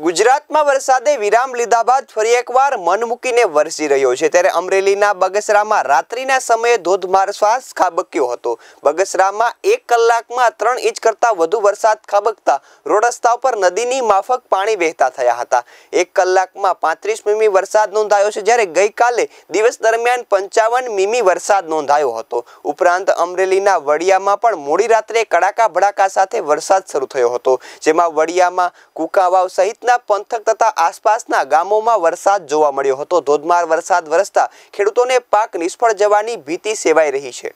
ગુજરાતમાં વરસાદે વિરામ લીધા બાદ ફરી એકવાર મન મૂકીને વરસી રહ્યો છે ત્યારે અમરેલીના બગસરામાં રાત્રિના સમયે ધોધમાર શ્વાસ ખાબક્યો હતો બગસરામાં એક કલાકમાં ત્રણ ઇંચ કરતાં વધુ વરસાદ ખાબકતા રોડ રસ્તા ઉપર નદીની માફક પાણી વહેતા થયા હતા એક કલાકમાં પાંત્રીસ મીમી વરસાદ નોંધાયો છે જ્યારે ગઈકાલે દિવસ દરમિયાન પંચાવન મીમી વરસાદ નોંધાયો હતો ઉપરાંત અમરેલીના વડિયામાં પણ મોડી રાત્રે કડાકા ભડાકા સાથે વરસાદ શરૂ થયો હતો જેમાં વડિયામાં કુકાવાવ સહિત સહિતના પંથક તથા આસપાસના ગામોમાં વરસાદ જોવા મળ્યો હતો ધોધમાર વરસાદ વરસતા ખેડૂતોને પાક નિષ્ફળ જવાની ભીતિ સેવાઈ રહી છે